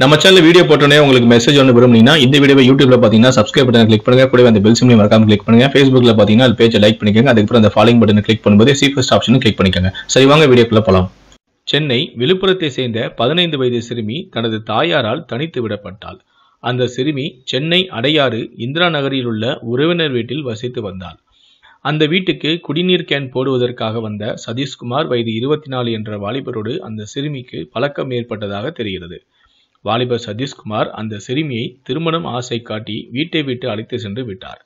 நம்ம channel video போட்டோன்னே உங்களுக்கு மெசேஜ் ஒன்று விரும்புனீங்கன்னா இந்த வீடியோ யூடியூப்ல பார்த்தீங்கன்னா சப்ஸ்கிரைப் பட்டன் கிளிக் பண்ணுங்க கூட அந்த பெல் சிம்லையும் மறக்காம கிளிக் பண்ணுங்க ஃபேஸ்புக்ல பார்த்தீங்கன்னா அது பேஜை லைக் பண்ணிக்கோங்க அதுக்கப்புறம் அந்த ஃபாலோயிங் பட்டன் கிளிக் பண்ணும்போது சீஃபஸ்ட் ஆப்ஷன் கிளிக் பண்ணிக்கோங்க சரி வாங்க வீடியோக்குள்ள போகலாம் சென்னை விழுப்புரத்தை சேர்ந்த பதினைந்து வயது சிறுமி தனது தாயாரால் தனித்து விடப்பட்டாள் அந்த சிறுமி சென்னை அடையாறு இந்திரா நகரில் உள்ள உறவினர் வீட்டில் வசித்து வந்தாள் அந்த வீட்டுக்கு குடிநீர் கேன் போடுவதற்காக வந்த சதீஷ்குமார் வயது இருபத்தி நாலு என்ற வாலிபரோடு அந்த சிறுமிக்கு பழக்கம் ஏற்பட்டதாக தெரிகிறது வாலிபர் சதீஷ்குமார் அந்த சிறுமியை திருமணம் ஆசை காட்டி வீட்டை விட்டு அழைத்து சென்று விட்டார்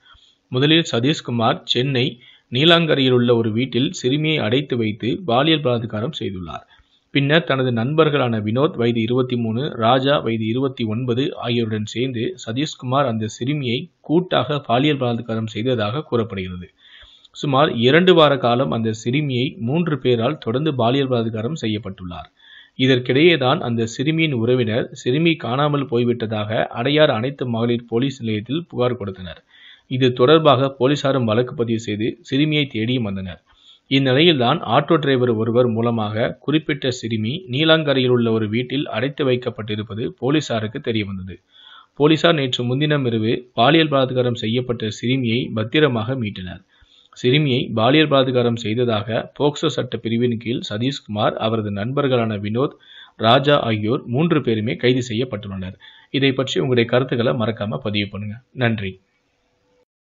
முதலில் சதீஷ்குமார் சென்னை நீலாங்கரையில் உள்ள ஒரு வீட்டில் சிறுமியை அடைத்து வைத்து பாலியல் பலாத்காரம் செய்துள்ளார் பின்னர் தனது நண்பர்களான வினோத் வயது இருபத்தி மூணு ராஜா வயது இருபத்தி ஒன்பது ஆகியோருடன் சேர்ந்து சதீஷ்குமார் அந்த சிறுமியை கூட்டாக பாலியல் பலாத்காரம் செய்ததாக கூறப்படுகிறது சுமார் இரண்டு வார காலம் அந்த சிறுமியை மூன்று பேரால் தொடர்ந்து பாலியல் பலாத்காரம் செய்யப்பட்டுள்ளார் இதற்கிடையேதான் அந்த சிறுமியின் உறவினர் சிறுமி காணாமல் போய்விட்டதாக அடையார் அனைத்து மகளிர் போலீஸ் நிலையத்தில் புகார் கொடுத்தனர் இது தொடர்பாக போலீசாரும் வழக்கு பதிவு செய்து சிறுமியை தேடியும் வந்தனர் இந்நிலையில்தான் ஆட்டோ டிரைவர் ஒருவர் மூலமாக குறிப்பிட்ட சிறுமி நீலாங்கரையில் உள்ள ஒரு வீட்டில் அடைத்து வைக்கப்பட்டிருப்பது போலீசாருக்கு தெரியவந்தது போலீசார் நேற்று முன்தினம் இரவு பாலியல் பலாத்காரம் செய்யப்பட்ட சிறுமியை பத்திரமாக மீட்டனர் சிறுமியை பாலியல் பலாத்காரம் செய்ததாக போக்சோ சட்ட பிரிவின் கீழ் சதீஷ்குமார் அவரது நண்பர்களான வினோத் ராஜா ஆகியோர் மூன்று பேருமே கைது செய்யப்பட்டுள்ளனர் இதை பற்றி உங்களுடைய கருத்துக்களை மறக்காமல் பதிவு பண்ணுங்கள் நன்றி